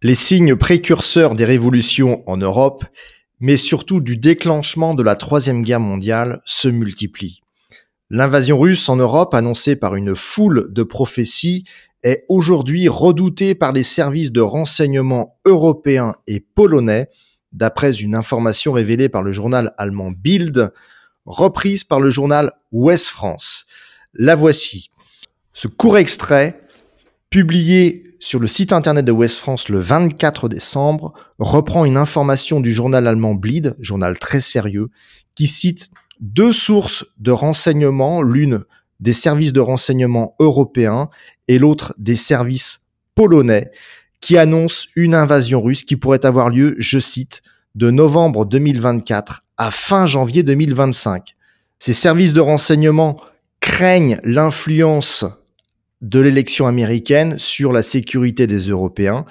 Les signes précurseurs des révolutions en Europe, mais surtout du déclenchement de la Troisième Guerre mondiale, se multiplient. L'invasion russe en Europe, annoncée par une foule de prophéties, est aujourd'hui redoutée par les services de renseignement européens et polonais, d'après une information révélée par le journal allemand Bild, reprise par le journal Ouest France. La voici. Ce court extrait, publié sur le site internet de West France le 24 décembre, reprend une information du journal allemand Bleed, journal très sérieux, qui cite deux sources de renseignements, l'une des services de renseignement européens et l'autre des services polonais, qui annoncent une invasion russe qui pourrait avoir lieu, je cite, de novembre 2024 à fin janvier 2025. Ces services de renseignement craignent l'influence de l'élection américaine sur la sécurité des Européens.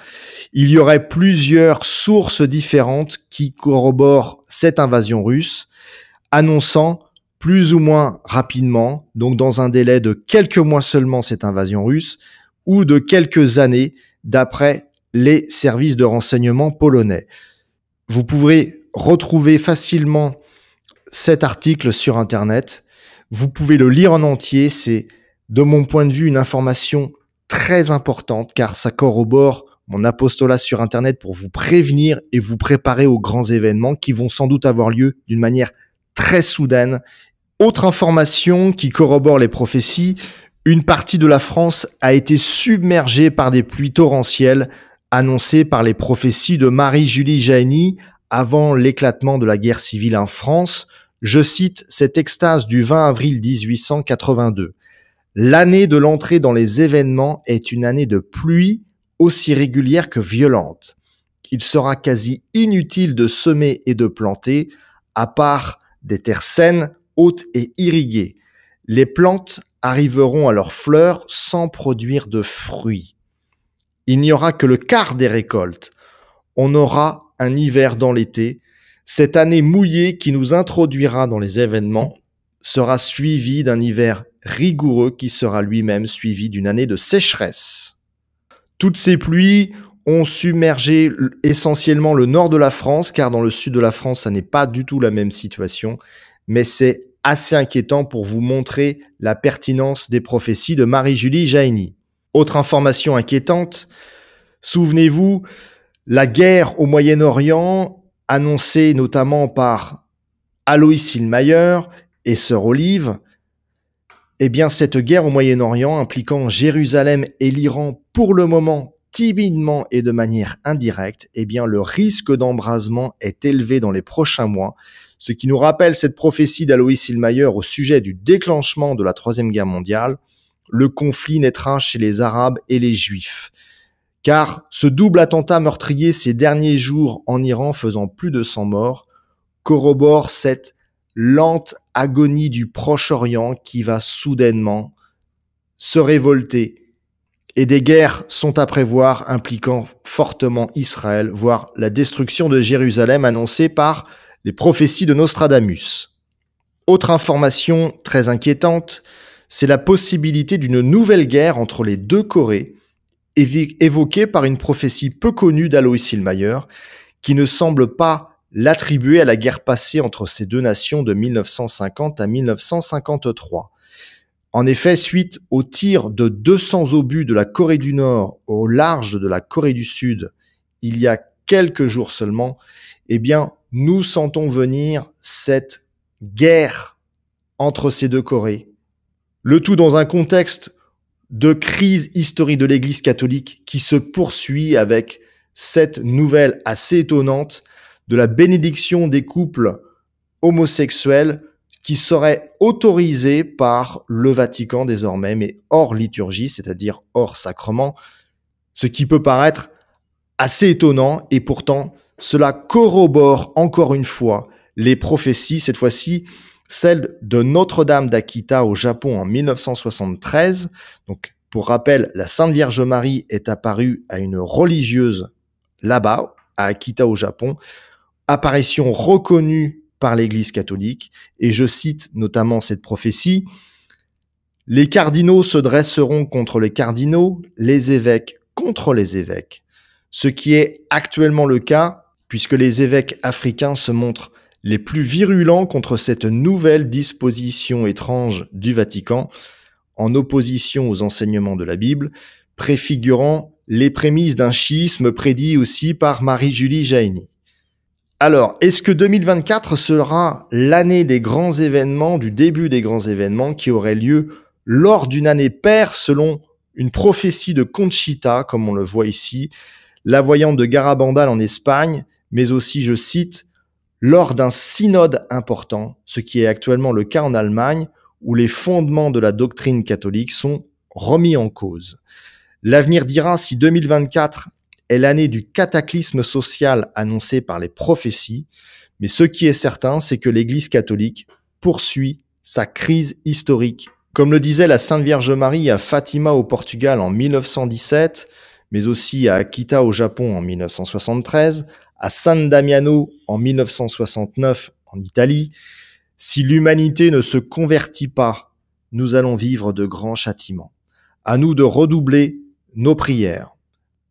Il y aurait plusieurs sources différentes qui corroborent cette invasion russe, annonçant plus ou moins rapidement, donc dans un délai de quelques mois seulement cette invasion russe, ou de quelques années d'après les services de renseignement polonais. Vous pourrez retrouver facilement cet article sur Internet. Vous pouvez le lire en entier, c'est de mon point de vue, une information très importante car ça corrobore mon apostolat sur Internet pour vous prévenir et vous préparer aux grands événements qui vont sans doute avoir lieu d'une manière très soudaine. Autre information qui corrobore les prophéties, une partie de la France a été submergée par des pluies torrentielles annoncées par les prophéties de Marie-Julie Jaini avant l'éclatement de la guerre civile en France. Je cite cette extase du 20 avril 1882. L'année de l'entrée dans les événements est une année de pluie aussi régulière que violente. Il sera quasi inutile de semer et de planter, à part des terres saines, hautes et irriguées. Les plantes arriveront à leurs fleurs sans produire de fruits. Il n'y aura que le quart des récoltes. On aura un hiver dans l'été. Cette année mouillée qui nous introduira dans les événements sera suivie d'un hiver rigoureux qui sera lui-même suivi d'une année de sécheresse. Toutes ces pluies ont submergé essentiellement le nord de la France, car dans le sud de la France, ça n'est pas du tout la même situation, mais c'est assez inquiétant pour vous montrer la pertinence des prophéties de Marie-Julie Jaini. Autre information inquiétante, souvenez-vous, la guerre au Moyen-Orient, annoncée notamment par Aloïs Silmayer et Sœur Olive, eh bien, cette guerre au Moyen-Orient impliquant Jérusalem et l'Iran pour le moment timidement et de manière indirecte, eh bien, le risque d'embrasement est élevé dans les prochains mois, ce qui nous rappelle cette prophétie d'Aloïs Ilmayer au sujet du déclenchement de la Troisième Guerre mondiale. Le conflit naîtra chez les Arabes et les Juifs. Car ce double attentat meurtrier ces derniers jours en Iran faisant plus de 100 morts corrobore cette lente agonie du Proche-Orient qui va soudainement se révolter et des guerres sont à prévoir impliquant fortement Israël, voire la destruction de Jérusalem annoncée par les prophéties de Nostradamus. Autre information très inquiétante, c'est la possibilité d'une nouvelle guerre entre les deux Corées, évoquée par une prophétie peu connue d'Alois Sillmayer qui ne semble pas l'attribuer à la guerre passée entre ces deux nations de 1950 à 1953. En effet, suite au tir de 200 obus de la Corée du Nord au large de la Corée du Sud, il y a quelques jours seulement, eh bien, nous sentons venir cette guerre entre ces deux Corées. Le tout dans un contexte de crise historique de l'Église catholique qui se poursuit avec cette nouvelle assez étonnante de la bénédiction des couples homosexuels qui seraient autorisés par le Vatican désormais, mais hors liturgie, c'est-à-dire hors sacrement, ce qui peut paraître assez étonnant, et pourtant cela corrobore encore une fois les prophéties, cette fois-ci celle de Notre-Dame d'Akita au Japon en 1973. Donc, pour rappel, la Sainte Vierge Marie est apparue à une religieuse là-bas, à Akita au Japon, apparition reconnue par l'Église catholique, et je cite notamment cette prophétie, Les cardinaux se dresseront contre les cardinaux, les évêques contre les évêques, ce qui est actuellement le cas, puisque les évêques africains se montrent les plus virulents contre cette nouvelle disposition étrange du Vatican, en opposition aux enseignements de la Bible, préfigurant les prémices d'un schisme prédit aussi par Marie-Julie Jaini. Alors, est-ce que 2024 sera l'année des grands événements, du début des grands événements qui auraient lieu lors d'une année paire selon une prophétie de Conchita, comme on le voit ici, la voyante de Garabandal en Espagne, mais aussi, je cite, lors d'un synode important, ce qui est actuellement le cas en Allemagne, où les fondements de la doctrine catholique sont remis en cause. L'avenir dira si 2024 est l'année du cataclysme social annoncé par les prophéties, mais ce qui est certain, c'est que l'Église catholique poursuit sa crise historique. Comme le disait la Sainte Vierge Marie à Fatima au Portugal en 1917, mais aussi à Akita au Japon en 1973, à San Damiano en 1969 en Italie, si l'humanité ne se convertit pas, nous allons vivre de grands châtiments. À nous de redoubler nos prières.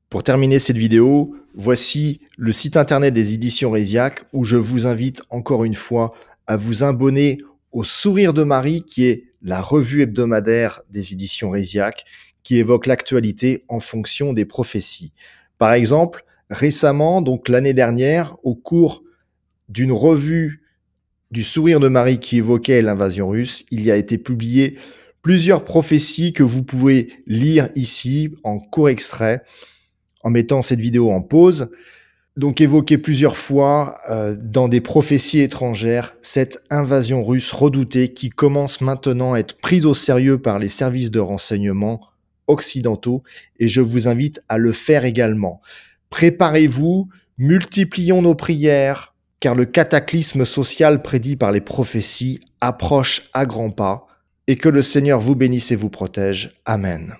Pour terminer cette vidéo, voici le site internet des éditions Résiac où je vous invite encore une fois à vous abonner au Sourire de Marie qui est la revue hebdomadaire des éditions Résiac qui évoque l'actualité en fonction des prophéties. Par exemple, récemment, donc l'année dernière, au cours d'une revue du Sourire de Marie qui évoquait l'invasion russe, il y a été publié plusieurs prophéties que vous pouvez lire ici en court extrait en mettant cette vidéo en pause, donc évoqué plusieurs fois euh, dans des prophéties étrangères, cette invasion russe redoutée qui commence maintenant à être prise au sérieux par les services de renseignement occidentaux, et je vous invite à le faire également. Préparez-vous, multiplions nos prières, car le cataclysme social prédit par les prophéties approche à grands pas, et que le Seigneur vous bénisse et vous protège. Amen.